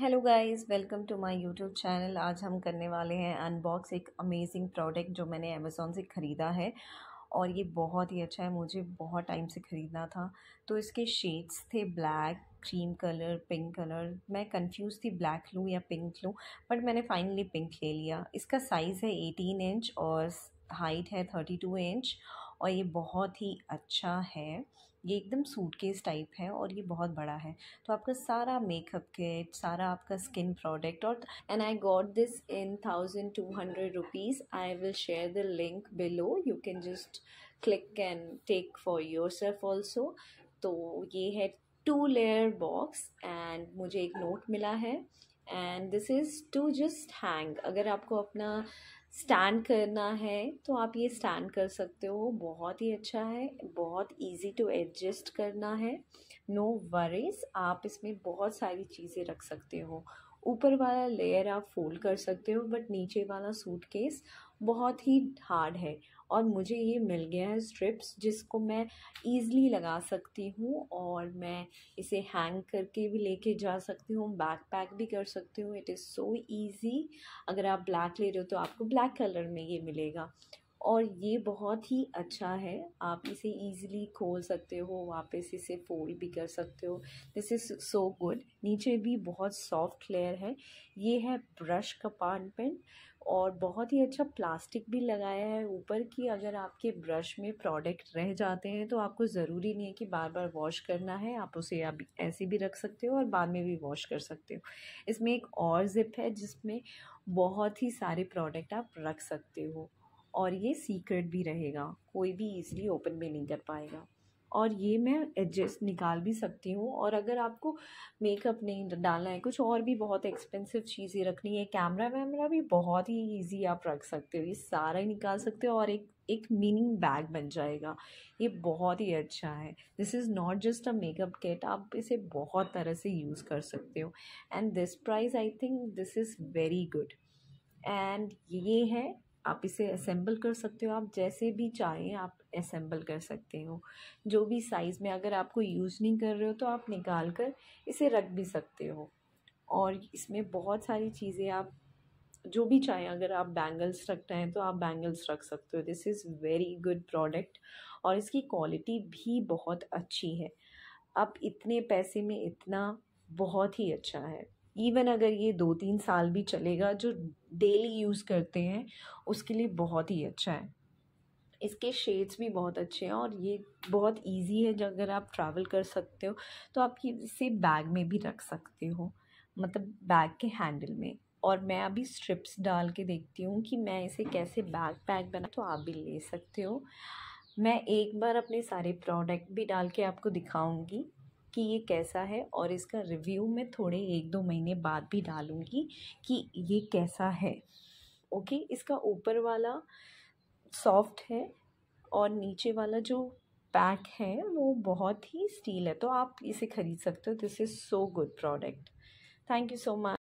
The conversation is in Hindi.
hello guys welcome to my YouTube channel आज हम करने वाले हैं अनबॉक्स एक अमेजिंग प्रोडक्ट जो मैंने अमेज़ोन से ख़रीदा है और ये बहुत ही अच्छा है मुझे बहुत टाइम से ख़रीदना था तो इसके शेड्स थे black cream colour pink colour मैं कंफ्यूज थी ब्लैक लूँ या पिंक लूँ बट मैंने फाइनली पिंक ले लिया इसका साइज़ है एटीन इंच और हाइट है थर्टी टू इंच और ये बहुत ही अच्छा है ये एकदम सूटकेस टाइप है और ये बहुत बड़ा है तो आपका सारा मेकअप किट सारा आपका स्किन प्रोडक्ट और and I got this in thousand two hundred rupees I will share the link below you can just click can take for your self also तो ये है टू लेयर बॉक्स एंड मुझे एक नोट मिला है and this is to just hang अगर आपको अपना स्टैंड करना है तो आप ये स्टैंड कर सकते हो बहुत ही अच्छा है बहुत इजी टू एडजस्ट करना है नो no वरीज आप इसमें बहुत सारी चीज़ें रख सकते हो ऊपर वाला लेयर आप फोल्ड कर सकते हो बट नीचे वाला सूटकेस बहुत ही हार्ड है और मुझे ये मिल गया है स्ट्रिप्स जिसको मैं ईज़िली लगा सकती हूँ और मैं इसे हैंग करके भी लेके जा सकती हूँ बैक पैक भी कर सकती हूँ इट इज़ सो ईज़ी अगर आप ब्लैक ले रहे हो तो आपको ब्लैक कलर में ये मिलेगा और ये बहुत ही अच्छा है आप इसे ईज़िली खोल सकते हो वापस इसे फोल्ड भी कर सकते हो दिस इज़ सो गुड नीचे भी बहुत सॉफ्ट लेयर है ये है ब्रश पेन और बहुत ही अच्छा प्लास्टिक भी लगाया है ऊपर की अगर आपके ब्रश में प्रोडक्ट रह जाते हैं तो आपको ज़रूरी नहीं है कि बार बार वॉश करना है आप उसे आप ऐसे भी रख सकते हो और बाद में भी वॉश कर सकते हो इसमें एक और ज़िप है जिसमें बहुत ही सारे प्रोडक्ट आप रख सकते हो और ये सीक्रेट भी रहेगा कोई भी ईज़िली ओपन भी नहीं कर पाएगा और ये मैं एडजस्ट निकाल भी सकती हूँ और अगर आपको मेकअप नहीं डालना है कुछ और भी बहुत एक्सपेंसिव चीज़ें रखनी है कैमरा वैमरा भी बहुत ही इजी आप रख सकते हो ये सारा ही निकाल सकते हो और एक एक मीनिंग बैग बन जाएगा ये बहुत ही अच्छा है this is not just a makeup kit आप इसे बहुत तरह से यूज़ कर सकते हो and this price I think this is very good एंड ये है आप इसे असेंबल कर सकते हो आप जैसे भी चाहें आप असेंबल कर सकते हो जो भी साइज़ में अगर आपको यूज़ नहीं कर रहे हो तो आप निकाल कर इसे रख भी सकते हो और इसमें बहुत सारी चीज़ें आप जो भी चाहें अगर आप बैंगल्स रखते हैं तो आप बैंगल्स रख सकते हो this is very good product और इसकी क्वालिटी भी बहुत अच्छी है आप इतने पैसे में इतना बहुत ही अच्छा है इवन अगर ये दो तीन साल भी चलेगा जो डेली यूज़ करते हैं उसके लिए बहुत ही अच्छा है इसके शेड्स भी बहुत अच्छे हैं और ये बहुत इजी है जो अगर आप ट्रैवल कर सकते हो तो आप इसे बैग में भी रख सकते हो मतलब बैग के हैंडल में और मैं अभी स्ट्रिप्स डाल के देखती हूँ कि मैं इसे कैसे बैग पैक बना तो आप भी ले सकते हो मैं एक बार अपने सारे प्रोडक्ट भी डाल के आपको दिखाऊंगी कि ये कैसा है और इसका रिव्यू मैं थोड़े एक दो महीने बाद भी डालूँगी कि ये कैसा है ओके इसका ऊपर वाला सॉफ्ट है और नीचे वाला जो पैक है वो बहुत ही स्टील है तो आप इसे ख़रीद सकते हो this is so good product thank you so much